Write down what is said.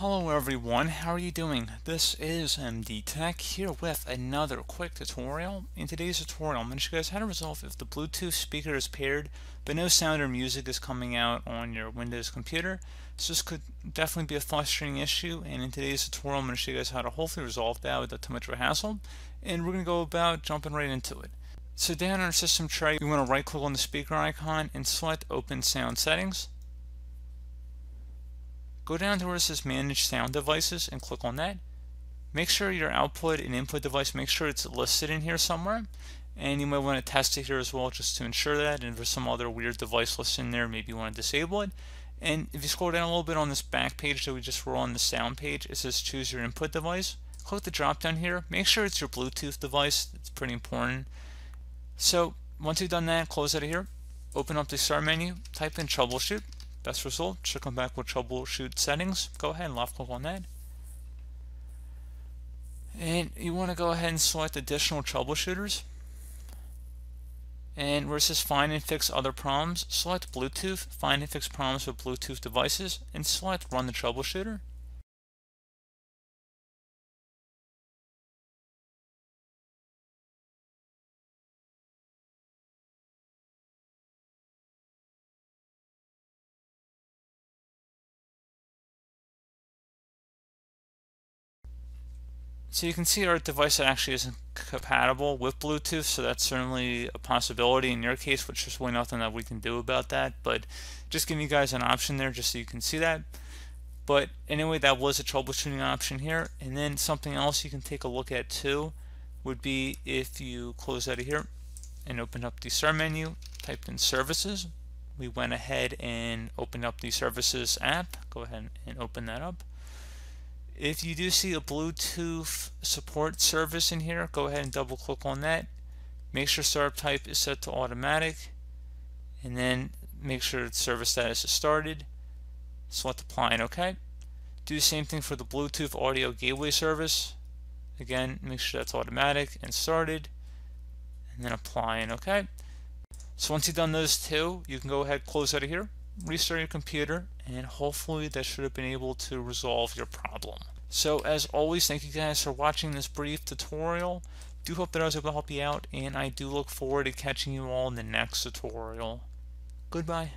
Hello everyone, how are you doing? This is MD Tech here with another quick tutorial. In today's tutorial, I'm going to show you guys how to resolve if the Bluetooth speaker is paired, but no sound or music is coming out on your Windows computer. So this could definitely be a frustrating issue, and in today's tutorial, I'm going to show you guys how to hopefully resolve that without too much of a hassle, and we're going to go about jumping right into it. So down in our system tray, we want to right-click on the speaker icon and select Open Sound Settings. Go down to where it says Manage Sound Devices and click on that. Make sure your output and input device, make sure it's listed in here somewhere. And you might want to test it here as well just to ensure that. And for some other weird device listed in there, maybe you want to disable it. And if you scroll down a little bit on this back page that we just were on the sound page, it says choose your input device. Click the drop down here. Make sure it's your Bluetooth device. It's pretty important. So once you've done that, close out of here. Open up the start menu, type in troubleshoot, Best result should come back with troubleshoot settings. Go ahead and left click on that. And you want to go ahead and select additional troubleshooters. And where it says find and fix other problems, select Bluetooth, find and fix problems with Bluetooth devices, and select run the troubleshooter. So you can see our device actually isn't compatible with Bluetooth, so that's certainly a possibility in your case, which there's really nothing that we can do about that, but just giving you guys an option there just so you can see that. But anyway, that was a troubleshooting option here. And then something else you can take a look at too would be if you close out of here and open up the start menu, typed in services. We went ahead and opened up the services app. Go ahead and open that up. If you do see a Bluetooth support service in here, go ahead and double click on that. Make sure startup type is set to automatic and then make sure service status is started. Select apply and OK. Do the same thing for the Bluetooth audio gateway service. Again, make sure that's automatic and started and then apply and OK. So once you've done those two, you can go ahead close out of here restart your computer, and hopefully that should have been able to resolve your problem. So as always, thank you guys for watching this brief tutorial. Do hope that I was able to help you out, and I do look forward to catching you all in the next tutorial. Goodbye.